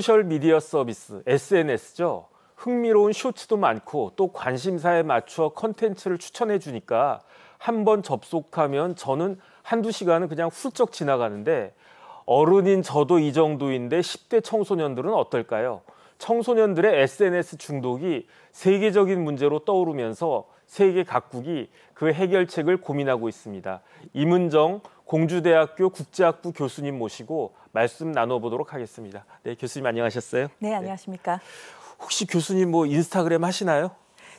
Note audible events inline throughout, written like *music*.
소셜 미디어 서비스 SNS죠. 흥미로운 쇼츠도 많고 또 관심사에 맞추어 컨텐츠를 추천해 주니까 한번 접속하면 저는 한두 시간은 그냥 훌쩍 지나가는데 어른인 저도 이 정도인데 10대 청소년들은 어떨까요? 청소년들의 SNS 중독이 세계적인 문제로 떠오르면서 세계 각국이 그 해결책을 고민하고 있습니다. 임은정 공주대학교 국제학부 교수님 모시고 말씀 나눠보도록 하겠습니다. 네, 교수님 안녕하셨어요? 네, 안녕하십니까. 네. 혹시 교수님 뭐 인스타그램 하시나요?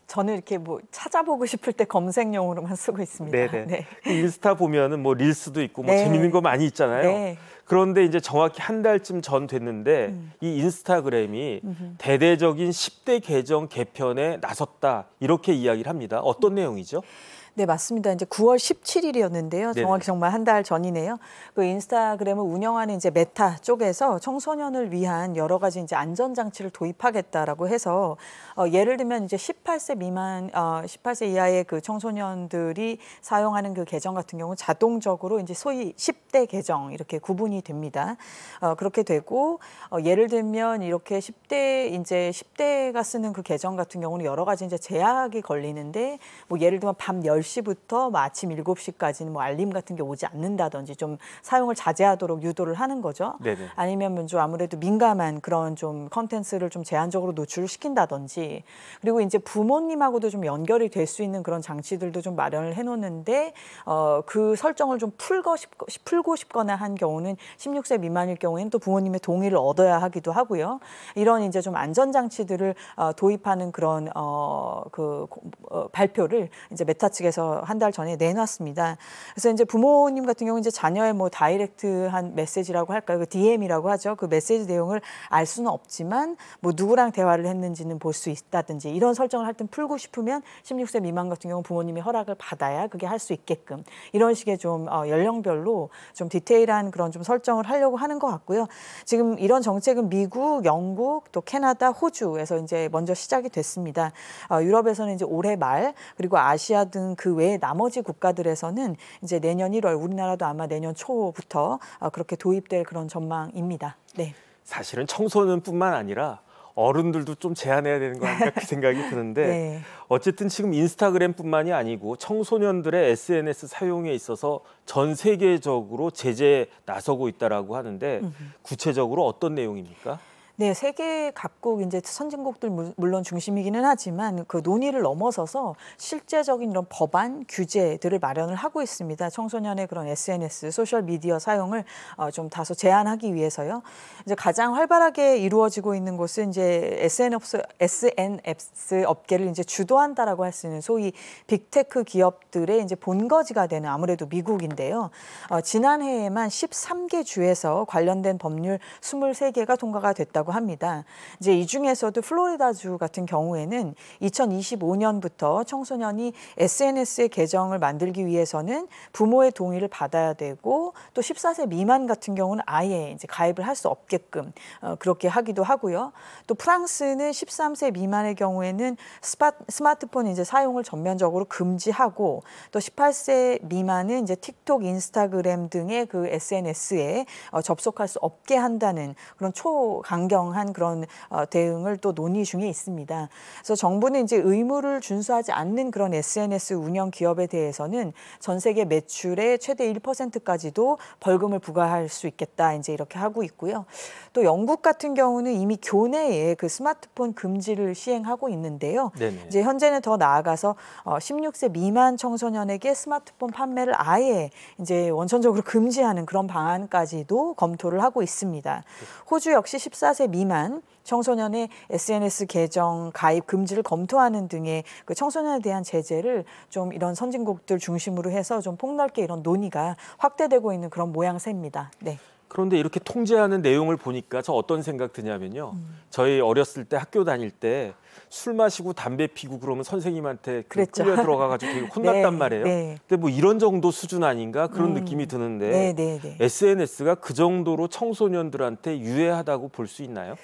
저는 이렇게 뭐 찾아보고 싶을 때 검색용으로만 쓰고 있습니다. 네네. 네. 네. 네. 인스타 보면은 뭐 릴스도 있고 뭐 네. 재밌는 거 많이 있잖아요. 네. 그런데 이제 정확히 한 달쯤 전 됐는데 음. 이 인스타그램이 음흠. 대대적인 10대 계정 개편에 나섰다 이렇게 이야기를 합니다. 어떤 음. 내용이죠? 네, 맞습니다. 이제 9월 17일이었는데요. 정확히 네네. 정말 한 달 전이네요. 그 인스타그램을 운영하는 이제 메타 쪽에서 청소년을 위한 여러 가지 이제 안전 장치를 도입하겠다라고 해서 어, 예를 들면 이제 18세 미만 어, 18세 이하의 그 청소년들이 사용하는 그 계정 같은 경우 자동적으로 이제 소위 10대 계정 이렇게 구분이 확인이 됩니다. 어, 그렇게 되고 어, 예를 들면 이렇게 10대 이제 10대가 쓰는 그 계정 같은 경우는 여러 가지 이제 제약이 걸리는데 뭐 예를 들면 밤 10시부터 뭐 아침 7시까지는 뭐 알림 같은 게 오지 않는다든지 좀 사용을 자제하도록 유도를 하는 거죠. 네네. 아니면 먼저 뭐 아무래도 민감한 그런 좀 컨텐츠를 좀 제한적으로 노출시킨다든지 그리고 이제 부모님하고도 좀 연결이 될 수 있는 그런 장치들도 좀 마련을 해놓는데 어, 그 설정을 좀 풀고 싶, 풀고 싶거나 한 경우는 16세 미만일 경우에는 또 부모님의 동의를 얻어야 하기도 하고요. 이런 이제 좀 안전 장치들을 어, 도입하는 그런 어, 그 어, 발표를 이제 메타 측에서 한 달 전에 내놨습니다. 그래서 이제 부모님 같은 경우 이제 자녀의 뭐 다이렉트한 메시지라고 할까요? 그 DM이라고 하죠. 그 메시지 내용을 알 수는 없지만 뭐 누구랑 대화를 했는지는 볼 수 있다든지 이런 설정을 할땐 풀고 싶으면 16세 미만 같은 경우 부모님의 허락을 받아야 그게 할 수 있게끔 이런 식의 좀 어, 연령별로 좀 디테일한 그런 좀 설. 설정을 하려고 하는 것 같고요. 지금 이런 정책은 미국, 영국, 또 캐나다, 호주에서 이제 먼저 시작이 됐습니다. 어, 유럽에서는 이제 올해 말 그리고 아시아 등 그외에 나머지 국가들에서는 이제 내년 1월 우리나라도 아마 내년 초부터 어, 그렇게 도입될 그런 전망입니다. 네. 사실은 청소년뿐만 아니라 어른들도 좀 제한해야 되는 거 아닌가 그 생각이 드는데 *laughs* 네. 어쨌든 지금 인스타그램뿐만이 아니고 청소년들의 SNS 사용에 있어서 전 세계적으로 제재에 나서고 있다라고 하는데 구체적으로 어떤 내용입니까? 네, 세계 각국 이제 선진국들 물론 중심이기는 하지만 그 논의를 넘어서서 실제적인 이런 법안 규제들을 마련을 하고 있습니다. 청소년의 그런 SNS 소셜 미디어 사용을 어, 좀 다소 제한하기 위해서요. 이제 가장 활발하게 이루어지고 있는 곳은 이제 SNS SNS 업계를 이제 주도한다라고 할 수 있는 소위 빅테크 기업들의 이제 본거지가 되는 아무래도 미국인데요. 어, 지난해에만 13개 주에서 관련된 법률 23개가 통과가 됐다고 있다고 합니다. 이제 이 중에서도 플로리다주 같은 경우에는 2025년부터 청소년이 SNS의 계정을 만들기 위해서는 부모의 동의를 받아야 되고 또 14세 미만 같은 경우는 아예 이제 가입을 할 수 없게끔 어, 그렇게 하기도 하고요. 또 프랑스는 13세 미만의 경우에는 스마트폰 이제 사용을 전면적으로 금지하고 또 18세 미만은 이제 틱톡, 인스타그램 등의 그 SNS에 어, 접속할 수 없게 한다는 그런 초강경 강경한 그런 어, 대응을 또 논의 중에 있습니다. 그래서 정부는 이제 의무를 준수하지 않는 그런 SNS 운영 기업에 대해서는 전 세계 매출의 최대 1%까지도 벌금을 부과할 수 있겠다 이제 이렇게 하고 있고요. 또 영국 같은 경우는 이미 교내에 그 스마트폰 금지를 시행하고 있는데요. 네네. 이제 현재는 더 나아가서 16세 어, 미만 청소년에게 스마트폰 판매를 아예 이제 원천적으로 금지하는 그런 방안까지도 검토를 하고 있습니다. 그렇죠. 호주 역시 14세 18세 미만 청소년의 SNS 계정 가입 금지를 검토하는 등의 그 청소년에 대한 제재를 좀 이런 선진국들 중심으로 해서 좀 폭넓게 이런 논의가 확대되고 있는 그런 모양새입니다. 네. 그런데 이렇게 통제하는 내용을 보니까 저 어떤 생각 드냐면요. 음. 저희 어렸을 때 학교 다닐 때 술 마시고 담배 피고 그러면 선생님한테 그 끌려 들어가가지고 되 *laughs* 네, 혼났단 네, 말이에요. 네. 근데 뭐 이런 정도 수준 아닌가 그런 음. 느낌이 드는데 네, 네, 네. SNS가 그 정도로 청소년들한테 유해하다고 볼 수 있나요?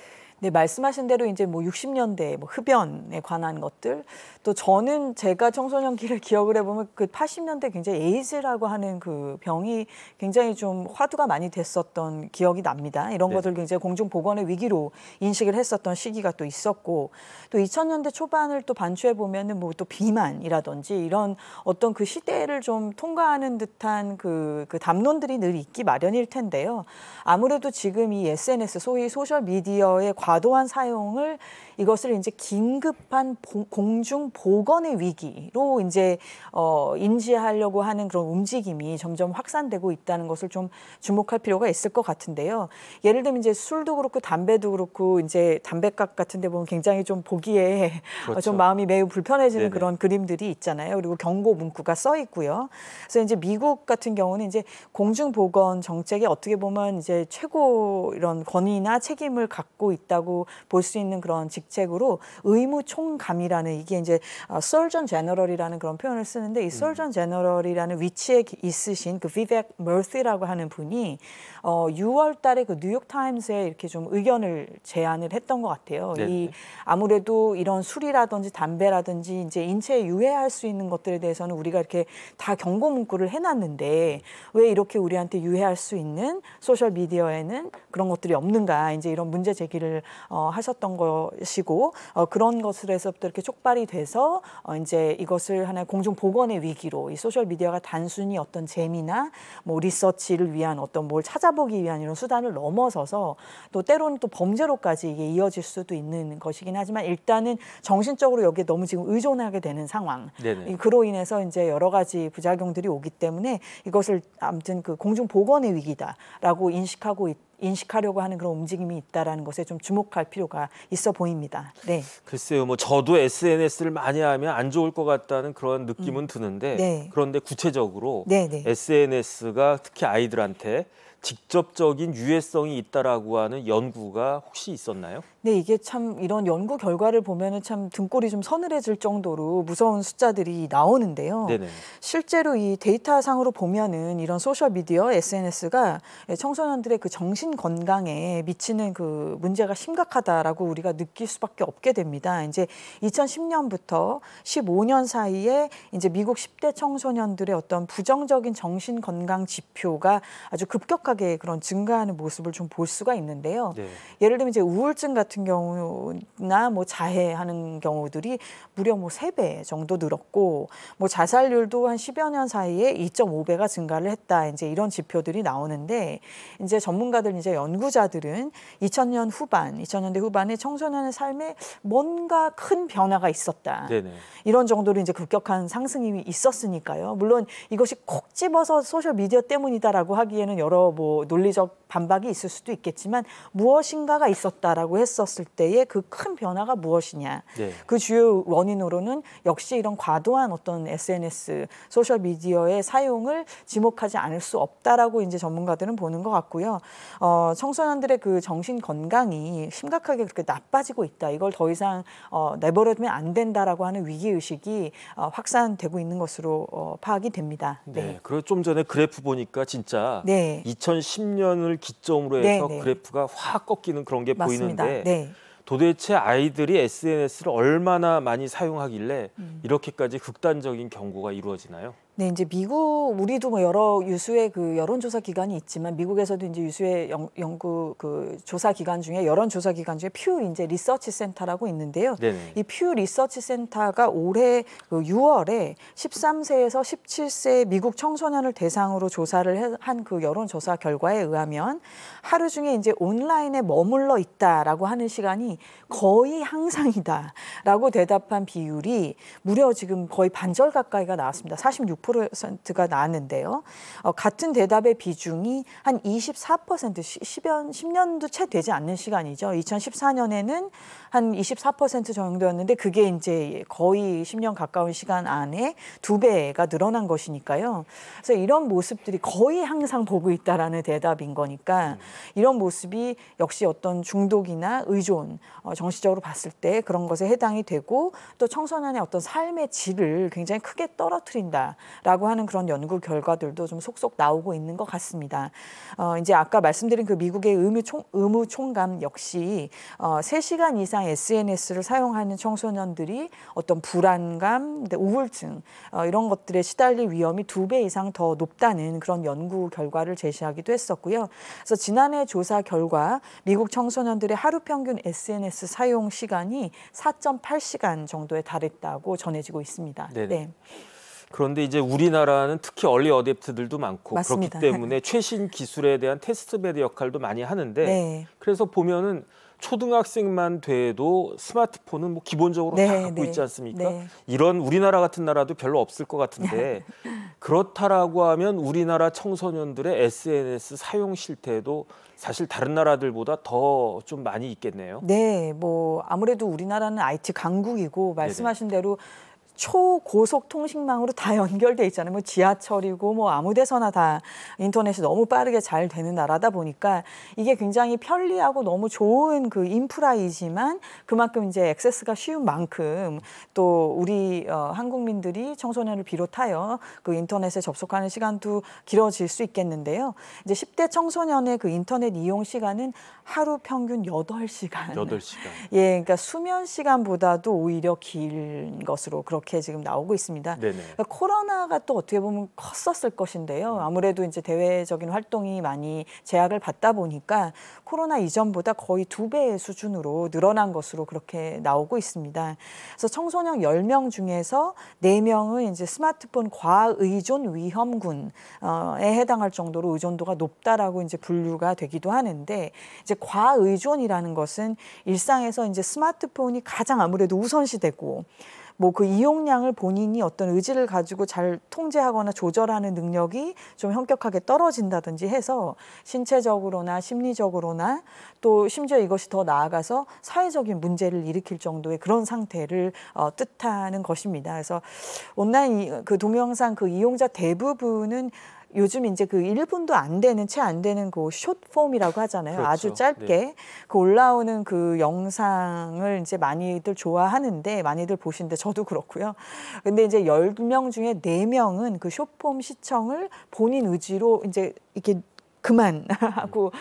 네, 말씀하신 대로 이제 뭐 60년대 뭐 흡연에 관한 것들 또 저는 제가 청소년기를 *laughs* 기억을 해보면 그 80년대 굉장히 에이즈라고 하는 그 병이 굉장히 좀 화두가 많이 됐었던 기억이 납니다. 이런 네. 것들 굉장히 공중 보건의 위기로 인식을 했었던 시기가 또 있었고 또 2000년대 초반을 또 반추해 보면은 뭐 또 비만이라든지 이런 어떤 그 시대를 좀 통과하는 듯한 그, 그 담론들이 늘 있기 마련일 텐데요. 아무래도 지금 이 SNS 소위 소셜 미디어의 과 과도한 사용을 이것을 이제 긴급한 공중 보건의 위기로 이제 어, 인지하려고 하는 그런 움직임이 점점 확산되고 있다는 것을 좀 주목할 필요가 있을 것 같은데요. 예를 들면 이제 술도 그렇고 담배도 그렇고 이제 담배값 같은 데 보면 굉장히 좀 보기에 어, 그렇죠. 좀 마음이 매우 불편해지는 네네. 그런 그림들이 있잖아요. 그리고 경고 문구가 써 있고요. 그래서 이제 미국 같은 경우는 이제 공중 보건 정책이 어떻게 보면 이제 최고 이런 권위나 책임을 갖고 있다고 볼 수 있는 그런 직 직책으로 의무 총감이라는 이게 이제 설전 아, 제너럴이라는 그런 표현을 쓰는데 이 설전 음. 제너럴이라는 위치에 있으신 그 비벡 멀시라고 하는 분이 어 6월 달에 그 뉴욕 타임스에 이렇게 좀 의견을 제안을 했던 것 같아요. 네네. 이 네. 아무래도 이런 술이라든지 담배라든지 이제 인체에 유해할 수 있는 것들에 대해서는 우리가 이렇게 다 경고 문구를 해놨는데 왜 이렇게 우리한테 유해할 수 있는 소셜 미디어에는 그런 것들이 없는가 이제 이런 문제 제기를 어, 하셨던 것 것이고 어, 그런 것으로서부터 이렇게 촉발이 돼서 어, 이제 이것을 하나의 공중 보건의 위기로 이 소셜 미디어가 단순히 어떤 재미나 뭐 리서치를 위한 어떤 뭘 찾아보기 위한 이런 수단을 넘어서서 또 때로는 또 범죄로까지 이게 이어질 수도 있는 것이긴 하지만 일단은 정신적으로 여기에 너무 지금 의존하게 되는 상황. 이, 그로 인해서 이제 여러 가지 부작용들이 오기 때문에 이것을 아무튼 그 공중 보건의 위기다라고 인식하고 있다. 인식하려고 하는 그런 움직임이 있다라는 것에 좀 주목할 필요가 있어 보입니다. 네. 글쎄요, 뭐 저도 SNS를 많이 하면 안 좋을 것 같다는 그런 느낌은 음. 드는데 네. 그런데 구체적으로 네, 네. SNS가 특히 아이들한테 직접적인 유해성이 있다라고 하는 연구가 혹시 있었나요? 네, 이게 참 이런 연구 결과를 보면은 참 등골이 좀 서늘해질 정도로 무서운 숫자들이 나오는데요. 네네. 실제로 이 데이터 상으로 보면은 이런 소셜 미디어 SNS가 예, 청소년들의 그 정신 건강에 미치는 그 문제가 심각하다라고 우리가 느낄 수밖에 없게 됩니다. 이제 2010년부터 15년 사이에 이제 미국 10대 청소년들의 어떤 부정적인 정신 건강 지표가 아주 급격하게 급격하게 그런 증가하는 모습을 좀 볼 수가 있는데요. 네. 예를 들면 이제 우울증 같은 경우나 뭐 자해하는 경우들이 무려 뭐 세 배 정도 늘었고 뭐 자살률도 한 10여 년 사이에 2.5배가 증가를 했다. 이제 이런 지표들이 나오는데 이제 전문가들 이제 연구자들은 2000년 후반, 2000년대 후반에 청소년의 삶에 뭔가 큰 변화가 있었다. 네네. 이런 정도로 이제 급격한 상승이 있었으니까요. 물론 이것이 콕 집어서 소셜 미디어 때문이다라고 하기에는 여러 뭐 논리적 반박이 있을 수도 있겠지만 무엇인가가 있었다라고 했었을 때의 그 큰 변화가 무엇이냐. 네. 그 주요 원인으로는 역시 이런 과도한 어떤 SNS 소셜 미디어의 사용을 지목하지 않을 수 없다라고 이제 전문가들은 보는 것 같고요. 어, 청소년들의 그 정신 건강이 심각하게 그렇게 나빠지고 있다. 이걸 더 이상 어, 내버려두면 안 된다라고 하는 위기 의식이 어, 확산되고 있는 것으로 어, 파악이 됩니다. 네. 네. 그리고 좀 전에 그래프 보니까 진짜 네. 2010년을 기점으로 해서 네네. 그래프가 확 꺾이는 그런 게 맞습니다. 보이는데 네. 도대체 아이들이 SNS를 얼마나 많이 사용하길래 음. 이렇게까지 극단적인 경고가 이루어지나요? 네, 이제 미국 우리도 뭐 여러 유수의 그 여론조사 기관이 있지만 미국에서도 이제 유수의 연, 연구 그 조사 기관 중에 여론조사 기관 중에 퓨 이제 리서치 센터라고 있는데요. 이 퓨 리서치 센터가 올해 그 6월에 13세에서 17세 미국 청소년을 대상으로 조사를 한 그 여론조사 결과에 의하면 하루 중에 이제 온라인에 머물러 있다라고 하는 시간이 거의 항상이다라고 대답한 비율이 무려 지금 거의 반절 가까이가 나왔습니다. 46% 15%가 나왔는데요. 어, 같은 대답의 비중이 한 24% 1 0 10년도 채 되지 않는 시간이죠. 2014년에는 한24% 정도였는데 그게 이제 거의 10년 가까운 시간 안에 두 배가 늘어난 것이니까요. 그래서 이런 모습들이 거의 항상 보고 있다라는 대답인 거니까 음. 이런 모습이 역시 어떤 중독이나 의존 어, 정신적으로 봤을 때 그런 것에 해당이 되고 또 청소년의 어떤 삶의 질을 굉장히 크게 떨어뜨린다라고 하는 그런 연구 결과들도 좀 속속 나오고 있는 것 같습니다. 어, 이제 아까 말씀드린 그 미국의 의무 총 의무 총감 역시 어, 3시간 이상 앱이나 SNS를 사용하는 청소년들이 어떤 불안감, 우울증 어, 이런 것들에 시달릴 위험이 두 배 이상 더 높다는 그런 연구 결과를 제시하기도 했었고요. 그래서 지난해 조사 결과 미국 청소년들의 하루 평균 SNS 사용 시간이 4.8시간 정도에 달했다고 전해지고 있습니다. 네네. 네. 그런데 이제 우리나라는 특히 얼리 어댑트들도 많고 맞습니다. 그렇기 때문에 최신 기술에 대한 테스트 베드 역할도 많이 하는데 네. 그래서 보면은 초등학생만 돼도 스마트폰은 뭐 기본적으로 네, 다 갖고 네, 있지 않습니까? 네. 이런 우리나라 같은 나라도 별로 없을 것 같은데 네. 그렇다라고 하면 우리나라 청소년들의 SNS 사용 실태도 사실 다른 나라들보다 더 좀 많이 있겠네요. 네, 뭐 아무래도 우리나라는 IT 강국이고 말씀하신 대로 초고속 통신망으로 다 연결돼 있잖아요. 뭐 지하철이고 뭐 아무데서나 다 인터넷이 너무 빠르게 잘 되는 나라다 보니까 이게 굉장히 편리하고 너무 좋은 그 인프라이지만 그만큼 이제 액세스가 쉬운 만큼 또 우리 어, 한국민들이 청소년을 비롯하여 그 인터넷에 접속하는 시간도 길어질 수 있겠는데요. 이제 10대 청소년의 그 인터넷 이용 시간은 하루 평균 8시간. 8시간. 예, 그러니까 수면 시간보다도 오히려 긴 것으로 그렇게 이렇게 지금 나오고 있습니다. 그러 그러니까 코로나가 또 어떻게 보면 컸었을 것인데요. 음. 아무래도 이제 대외적인 활동이 많이 제약을 받다 보니까 코로나 이전보다 거의 두 배의 수준으로 늘어난 것으로 그렇게 나오고 있습니다. 그래서 청소년 10명 중에서 4명은 이제 스마트폰 과의존 위험군에 어, 해당할 정도로 의존도가 높다라고 이제 분류가 되기도 하는데 이제 과의존이라는 것은 일상에서 이제 스마트폰이 가장 아무래도 우선시되고 뭐그 이용량을 본인이 어떤 의지를 가지고 잘 통제하거나 조절하는 능력이 좀 현격하게 떨어진다든지 해서 신체적으로나 심리적으로나 또 심지어 이것이 더 나아가서 사회적인 문제를 일으킬 정도의 그런 상태를 어, 뜻하는 것입니다. 그래서 온라인 그 동영상 그 이용자 대부분은 요즘 이제 그 1분도 안 되는 채 안 되는 그 숏폼이라고 하잖아요. 그렇죠. 아주 짧게 네. 그 올라오는 그 영상을 이제 많이들 좋아하는데 많이들 보시는데 저도 그렇고요. 근데 이제 10명 중에 4명은 그 숏폼 시청을 본인 의지로 이제 이렇게 그만 음. *laughs* 하고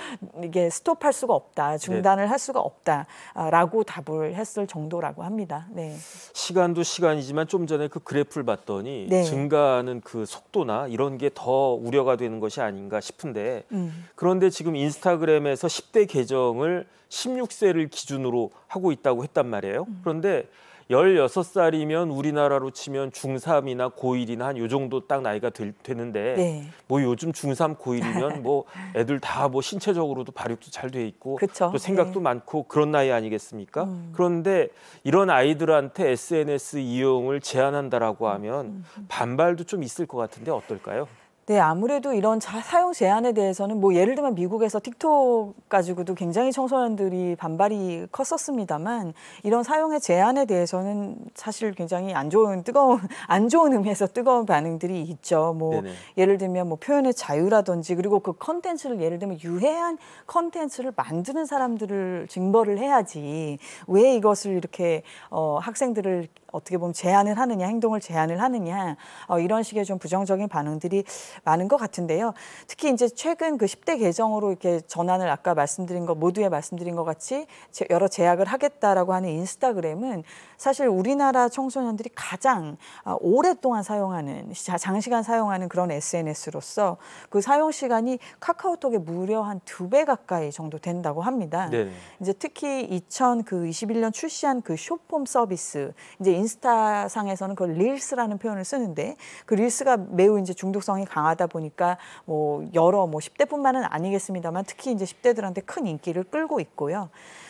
이게 스톱할 수가 없다, 네. 중단을 네. 할 수가 없다라고 답을 했을 정도라고 합니다. 네. 시간도 시간이지만 좀 전에 그 그래프를 봤더니 네. 증가하는 그 속도나 이런 게 더 우려가 되는 것이 아닌가 싶은데 음. 그런데 지금 인스타그램에서 10대 계정을 16세를 기준으로 하고 있다고 했단 말이에요. 음. 그런데 1 6 살이면 우리나라로 치면 중3이나고1이나한 요 정도 딱 나이가 되, 되는데 네. 뭐 요즘 중3고1이면뭐 *laughs* 애들 다 뭐 신체적으로도 발육도 잘 돼 있고 그쵸? 또 생각도 네. 많고 그런 나이 아니겠습니까? 음. 그런데 이런 아이들한테 SNS 이용을 제한한다라고 하면 음, 음. 반발도 좀 있을 것 같은데 어떨까요? 네, 아무래도 이런 자, 사용 제한에 대해서는 뭐 예를 들면 미국에서 틱톡 가지고도 굉장히 청소년들이 반발이 컸었습니다만 이런 사용의 제한에 대해서는 사실 굉장히 안 좋은 뜨거운 *laughs* 안 좋은 의미에서 뜨거운 반응들이 있죠. 뭐 네네. 예를 들면 뭐 표현의 자유라든지 그리고 그 컨텐츠를 예를 들면 유해한 컨텐츠를 만드는 사람들을 징벌을 해야지 왜 이것을 이렇게 어, 학생들을 어떻게 보면 제한을 하느냐 행동을 제한을 하느냐 어, 이런 식의 좀 부정적인 반응들이 많은 것 같은데요. 특히 이제 최근 그 10대 계정으로 이렇게 전환을 아까 말씀드린 것 모두에 말씀드린 것 같이 여러 제약을 하겠다라고 하는 인스타그램은 사실 우리나라 청소년들이 가장 아, 오랫동안 사용하는 장시간 사용하는 그런 SNS로서 그 사용 시간이 카카오톡의 무려 한 두 배 가까이 정도 된다고 합니다. 네 이제 특히 2021년 출시한 그 쇼폼 서비스 이제 인스타 상에서는 그 릴스라는 표현을 쓰는데 그 릴스가 매우 이제 중독성이 강하다 보니까 뭐 여러 뭐 10대뿐만은 아니겠습니다만 특히 이제 10대들한테 큰 인기를 끌고 있고요.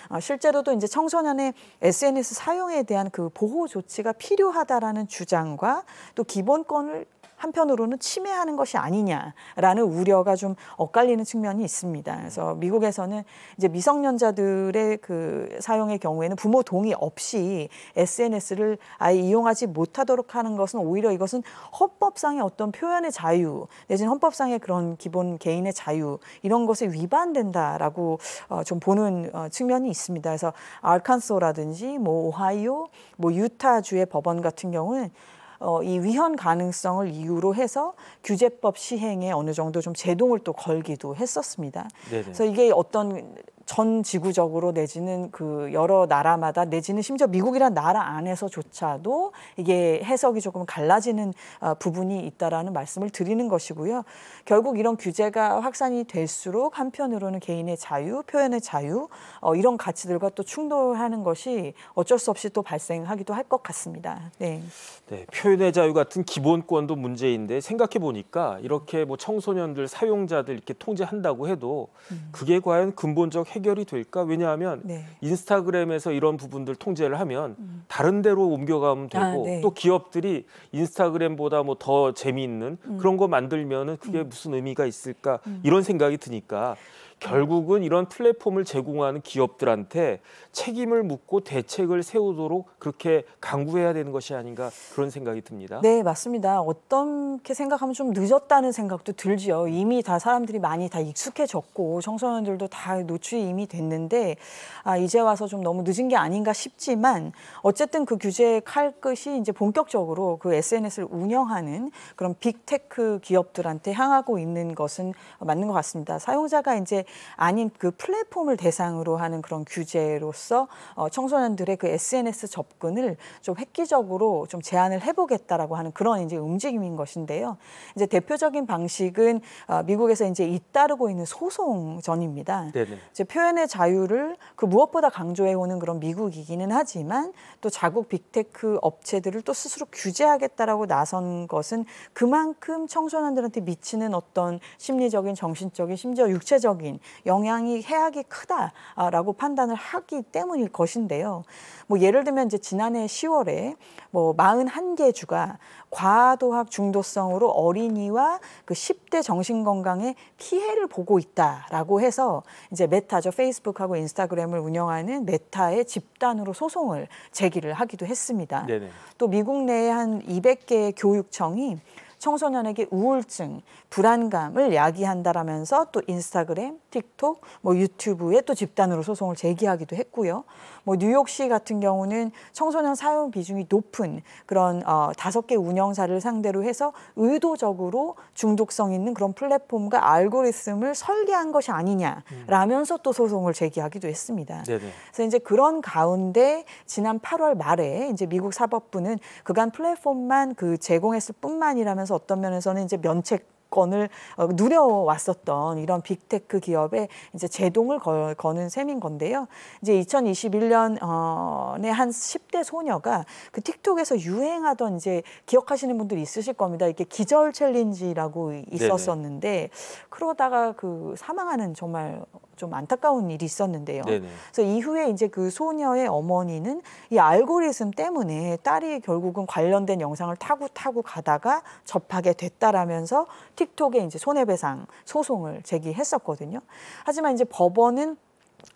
어, 실제로도 이제 청소년의 SNS 사용에 대한 대한 그 보호 조치가 필요하다라는 주장과 또 기본권을 한편으로는 침해하는 것이 아니냐라는 우려가 좀 엇갈리는 측면이 있습니다. 그래서 미국에서는 이제 미성년자들의 그 사용의 경우에는 부모 동의 없이 SNS를 아예 이용하지 못하도록 하는 것은 오히려 이것은 헌법상의 어떤 표현의 자유 내지는 헌법상의 그런 기본 개인의 자유 이런 것에 위반된다라고 어, 좀 보는 어, 측면이 있습니다. 그래서 알칸소라든지 뭐 오하이오, 뭐 유타주의 법원 같은 경우는 어, 이 위헌 가능성을 이유로 해서 규제법 시행에 어느 정도 좀 제동을 또 걸기도 했었습니다. 네네. 그래서 이게 어떤 전 지구적으로 내지는 그 여러 나라마다 내지는 심지어 미국이란 나라 안에서조차도 이게 해석이 조금 갈라지는 어, 부분이 있다라는 말씀을 드리는 것이고요. 결국 이런 규제가 확산이 될수록 한편으로는 개인의 자유, 표현의 자유 어, 이런 가치들과 또 충돌하는 것이 어쩔 수 없이 또 발생하기도 할 것 같습니다. 네. 네, 표현의 자유 같은 기본권도 문제인데 생각해 보니까 이렇게 뭐 청소년들 사용자들 이렇게 통제한다고 해도 음. 그게 과연 근본적 핵 해결이 될까? 왜냐하면 네. 인스타그램에서 이런 부분들 통제를 하면 음. 다른 데로 옮겨가면 되고 아, 네. 또 기업들이 인스타그램보다 뭐 더 재미있는 음. 그런 거 만들면은 그게 음. 무슨 의미가 있을까? 음. 이런 생각이 드니까 결국은 이런 플랫폼을 제공하는 기업들한테 책임을 묻고 대책을 세우도록 그렇게 강구해야 되는 것이 아닌가 그런 생각이 듭니다. 네, 맞습니다. 어떻게 생각하면 좀 늦었다는 생각도 들지요. 이미 다 사람들이 많이 다 익숙해졌고 청소년들도 다 노출이 이미 됐는데 아, 이제 와서 좀 너무 늦은 게 아닌가 싶지만 어쨌든 그 규제의 칼끝이 이제 본격적으로 그 SNS를 운영하는 그런 빅테크 기업들한테 향하고 있는 것은 맞는 것 같습니다. 사용자가 이제 아닌 그 플랫폼을 대상으로 하는 그런 규제로서 어, 청소년들의 그 SNS 접근을 좀 획기적으로 좀 제한을 해보겠다라고 하는 그런 이제 움직임인 것인데요. 이제 대표적인 방식은 어, 미국에서 이제 잇따르고 있는 소송전입니다. 네네. 이제 표 표현의 자유를 그 무엇보다 강조해오는 그런 미국이기는 하지만 또 자국 빅테크 업체들을 또 스스로 규제하겠다라고 나선 것은 그만큼 청소년들한테 미치는 어떤 심리적인, 정신적인, 심지어 육체적인 영향이 해악이 크다라고 판단을 하기 때문일 것인데요. 뭐 예를 들면 이제 지난해 10월에 뭐 41개 주가 과도학 중도성으로 어린이와 그 10대 정신건강에 피해를 보고 있다라고 해서 이제 메타죠. 먼저 페이스북하고 인스타그램을 운영하는 메타의 집단으로 소송을 제기를 하기도 했습니다. 네네. 또 미국 내에 한 200개의 교육청이 청소년에게 우울증, 불안감을 야기한다라면서 또 인스타그램, 틱톡, 뭐 유튜브에 또 집단으로 소송을 제기하기도 했고요. 뭐 뉴욕시 같은 경우는 청소년 사용 비중이 높은 그런 어, 다섯 개 운영사를 상대로 해서 의도적으로 중독성 있는 그런 플랫폼과 알고리즘을 설계한 것이 아니냐라면서 또 소송을 제기하기도 했습니다. 네네. 네. 그래서 이제 그런 가운데 지난 8월 말에 이제 미국 사법부는 그간 플랫폼만 그 제공했을 뿐만이라면서 하면서 어떤 면에서는 이제 면책 권을 어, 누려왔었던 이런 빅테크 기업에 이제 제동을 거, 거는 셈인 건데요. 이제 2021년에 어, 한 10대 소녀가 그 틱톡에서 유행하던 이제 기억하시는 분들 있으실 겁니다. 이게 렇 기절 챌린지라고 있었었는데 네네. 그러다가 그 사망하는 정말 좀 안타까운 일이 있었는데요. 네네. 그래서 이후에 이제 그 소녀의 어머니는 이 알고리즘 때문에 딸이 결국은 관련된 영상을 타고 타고 가다가 접하게 됐다라면서 틱톡에 이제 손해배상 소송을 제기했었거든요. 하지만 이제 법원은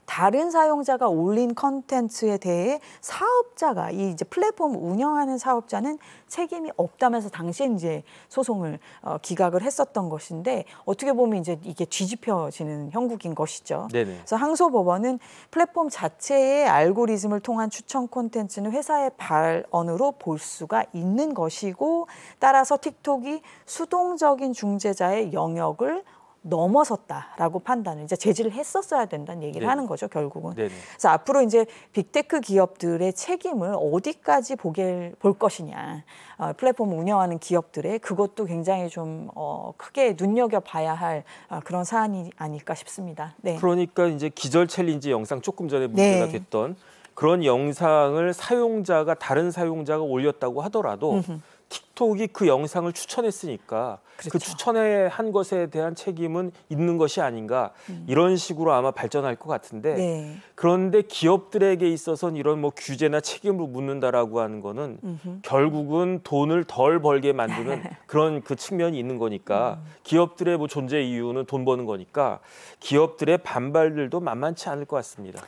다른 사용자가 올린 컨텐츠에 대해 사업자가 이 이제 플랫폼 운영하는 사업자는 책임이 없다면서 당시에 이제 소송을 어, 기각을 했었던 것인데 어떻게 보면 이제 이게 뒤집혀지는 형국인 것이죠. 네네. 그래서 항소법원은 플랫폼 자체의 알고리즘을 통한 추천 콘텐츠는 회사의 발언으로 볼 수가 있는 것이고 따라서 틱톡이 수동적인 중재자의 영역을 넘어섰다라고 판단을 이제 제지를 했었어야 된다는 얘기를 네. 하는 거죠 결국은. 네네. 네. 그래서 앞으로 이제 빅테크 기업들의 책임을 어디까지 보게 볼 것이냐 어, 플랫폼 운영하는 기업들의 그것도 굉장히 좀 어, 크게 눈여겨 봐야 할 어, 그런 사안이 아닐까 싶습니다. 네. 그러니까 이제 기절 챌린지 영상 조금 전에 문제가 네. 됐던 그런 영상을 사용자가 다른 사용자가 올렸다고 하더라도. 음흠. 틱톡이 그 영상을 추천했으니까 그 그렇죠. 그 추천에 한 것에 대한 책임은 있는 것이 아닌가 음. 이런 식으로 아마 발전할 것 같은데 네. 그런데 기업들에게 있어서는 이런 뭐 규제나 책임을 묻는다라고 하는 거는 음흠. 결국은 돈을 덜 벌게 만드는 *laughs* 그런 그 측면이 있는 거니까 음. 기업들의 뭐 존재 이유는 돈 버는 거니까 기업들의 반발들도 만만치 않을 것 같습니다.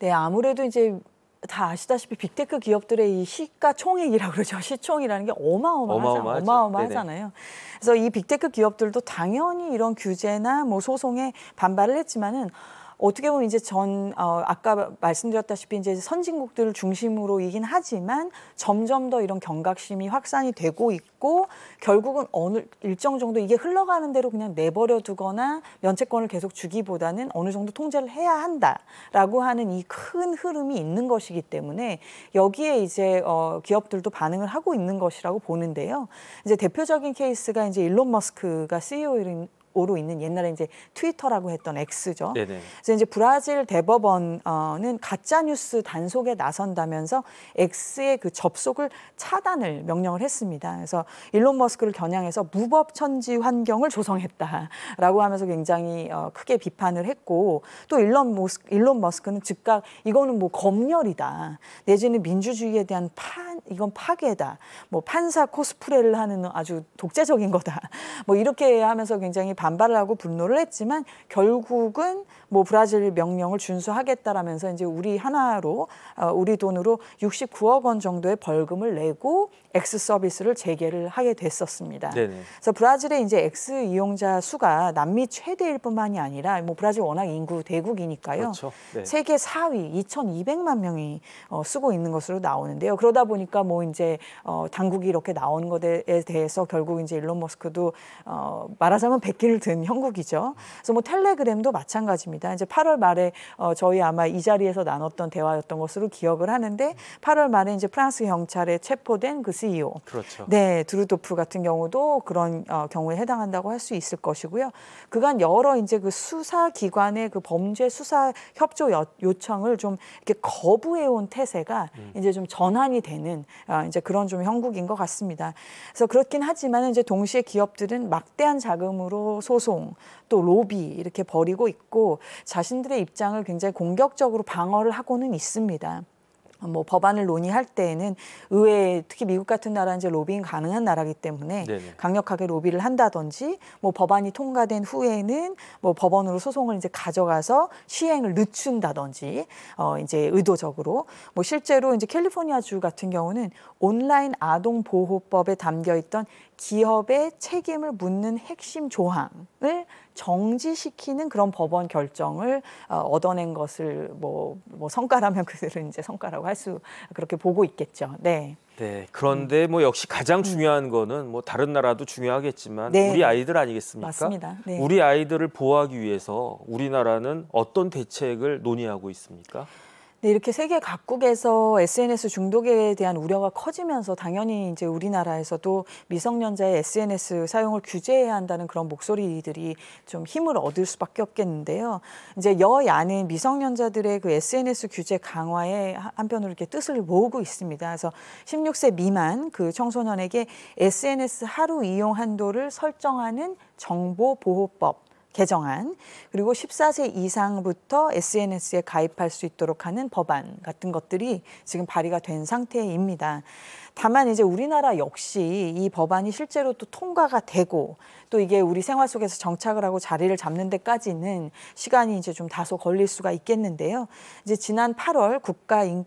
네, 아무래도 이제 다 아시다시피 빅테크 기업들의 이 시가총액이라고 그러죠. *laughs* 시총이라는 게 어마어마하잖아요. 어마어마하잖아요. 그래서 이 빅테크 기업들도 당연히 이런 규제나 뭐 소송에 반발을 했지만은 어떻게 보면 이제 전 어, 아까 말씀드렸다시피 이제 선진국들을 중심으로이긴 하지만 점점 더 이런 경각심이 확산이 되고 있고 결국은 어느 일정 정도 이게 흘러가는 대로 그냥 내버려 두거나 면책권을 계속 주기보다는 어느 정도 통제를 해야 한다라고 하는 이 큰 흐름이 있는 것이기 때문에 여기에 이제 어, 기업들도 반응을 하고 있는 것이라고 보는데요. 이제 대표적인 케이스가 이제 일론 머스크가 CEO인 오로 있는 옛날에 이제 트위터라고 했던 엑스죠 네, 네. 그래서 이제 브라질 대법원은 가짜 뉴스 단속에 나선다면서 엑스의그 접속을 차단을 명령을 했습니다. 그래서 일론 머스크를 겨냥해서 무법 천지 환경을 조성했다라고 하면서 굉장히 어, 크게 비판을 했고 또 일론 머스크, 일론 머스크는 즉각 이거는 뭐 검열이다 내지는 민주주의에 대한 파 이건 파괴다 뭐 판사 코스프레를 하는 아주 독재적인 거다 뭐 이렇게 하면서 굉장히 반발을 하고 분노를 했지만 결국은 뭐 브라질 명령을 준수하겠다라면서 이제 우리 하나로 어, 우리 돈으로 69억 원 정도의 벌금을 내고 엑스 서비스를 재개를 하게 됐었습니다. 네네. 네. 그래서 브라질의 이제 엑스 이용자 수가 남미 최대일 뿐만이 아니라 뭐 브라질 워낙 인구 대국이니까요. 그렇죠. 네. 세계 4위 2,200만 명이 어, 쓰고 있는 것으로 나오는데요. 그러다 보니까 뭐 이제 어, 당국이 이렇게 나온 것에 대해서 결국 이제 일론 머스크도 어, 말하자면 백기를 든 형국이죠. 그래서 뭐 텔레그램도 마찬가지입니다. 있습니다. 이제 8월 말에 어, 저희 아마 이 자리에서 나눴던 대화였던 것으로 기억을 하는데 8월 말에 이제 프랑스 경찰에 체포된 그 CEO, 그렇죠. 네 드루도프 같은 경우도 그런 어, 경우에 해당한다고 할 수 있을 것이고요. 그간 여러 이제 그 수사 기관의 그 범죄 수사 협조 여, 요청을 좀 이렇게 거부해온 태세가 음. 이제 좀 전환이 되는 어, 이제 그런 좀 형국인 것 같습니다. 그래서 그렇긴 하지만 이제 동시에 기업들은 막대한 자금으로 소송 또 로비 이렇게 벌이고 있고 자신들의 입장을 굉장히 공격적으로 방어를 하고는 있습니다. 뭐 법안을 논의할 때에는 의회 특히 미국 같은 나라는 이제 로빙 가능한 나라기 때문에 네네. 강력하게 로비를 한다든지 뭐 법안이 통과된 후에는 뭐 법원으로 소송을 이제 가져가서 시행을 늦춘다든지 어 이제 의도적으로 뭐 실제로 이제 캘리포니아주 같은 경우는 온라인 아동 보호법에 담겨 있던 기업의 책임을 묻는 핵심 조항을 정지시키는 그런 법원 결정을 어, 얻어낸 것을 뭐, 뭐 성과라면 *laughs* 그들은 이제 성과라고 할 수 그렇게 보고 있겠죠. 네. 네. 그런데 뭐 역시 가장 음. 중요한 거는 뭐 다른 나라도 중요하겠지만 네. 우리 아이들 아니겠습니까? 맞습니다. 네. 우리 아이들을 보호하기 위해서 우리나라는 어떤 대책을 논의하고 있습니까? 네, 이렇게 세계 각국에서 SNS 중독에 대한 우려가 커지면서 당연히 이제 우리나라에서도 미성년자의 SNS 사용을 규제해야 한다는 그런 목소리들이 좀 힘을 얻을 수밖에 없겠는데요. 이제 여야는 미성년자들의 그 SNS 규제 강화에 한편으로 이렇게 뜻을 모으고 있습니다. 그래서 16세 미만 그 청소년에게 SNS 하루 이용 한도를 설정하는 정보보호법 개정안 그리고 14세 이상부터 SNS에 가입할 수 있도록 하는 법안 같은 것들이 지금 발의가 된 상태입니다. 다만 이제 우리나라 역시 이 법안이 실제로 또 통과가 되고 또 이게 우리 생활 속에서 정착을 하고 자리를 잡는 데까지는 시간이 이제 좀 다소 걸릴 수가 있겠는데요. 이제 지난 8월 국가 인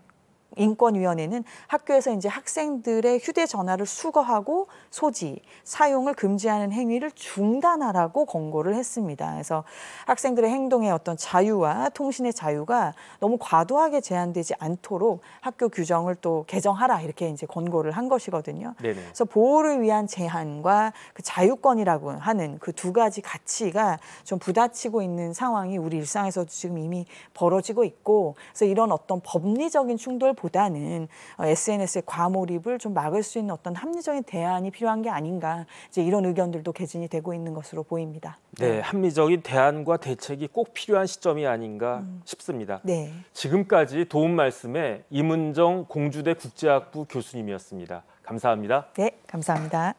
인권위원회는 학교에서 이제 학생들의 휴대전화를 수거하고 소지, 사용을 금지하는 행위를 중단하라고 권고를 했습니다. 그래서 학생들의 행동의 어떤 자유와 통신의 자유가 너무 과도하게 제한되지 않도록 학교 규정을 또 개정하라 이렇게 이제 권고를 한 것이거든요. 네네. 그래서 보호를 위한 제한과 그 자유권이라고 하는 그 두 가지 가치가 좀 부딪히고 있는 상황이 우리 일상에서도 지금 이미 벌어지고 있고 그래서 이런 어떤 법리적인 충돌 보다는 어, SNS의 과몰입을 좀 막을 수 있는 어떤 합리적인 대안이 필요한 게 아닌가 이제 이런 의견들도 개진이 되고 있는 것으로 보입니다. 네, 네, 합리적인 대안과 대책이 꼭 필요한 시점이 아닌가 음. 싶습니다. 네. 지금까지 도움 말씀에 이문정 공주대 국제학부 교수님이었습니다. 감사합니다. 네, 감사합니다.